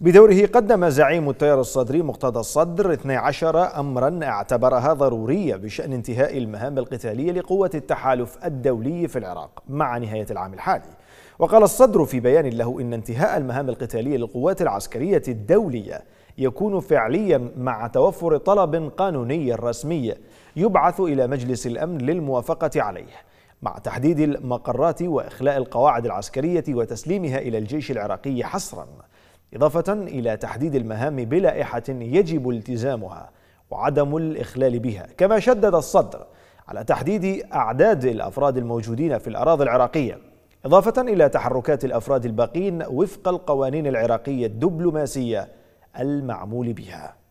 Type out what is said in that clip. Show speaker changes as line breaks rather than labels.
بدوره قدم زعيم التيار الصدري مقتدى الصدر 12 أمرا اعتبرها ضرورية بشأن انتهاء المهام القتالية لقوة التحالف الدولي في العراق مع نهاية العام الحالي وقال الصدر في بيان له إن انتهاء المهام القتالية للقوات العسكرية الدولية يكون فعليا مع توفر طلب قانوني رسمي يبعث إلى مجلس الأمن للموافقة عليه مع تحديد المقرات وإخلاء القواعد العسكرية وتسليمها إلى الجيش العراقي حصراً إضافة إلى تحديد المهام بلائحة يجب التزامها وعدم الإخلال بها كما شدد الصدر على تحديد أعداد الأفراد الموجودين في الأراضي العراقية إضافة إلى تحركات الأفراد الباقين وفق القوانين العراقية الدبلوماسية المعمول بها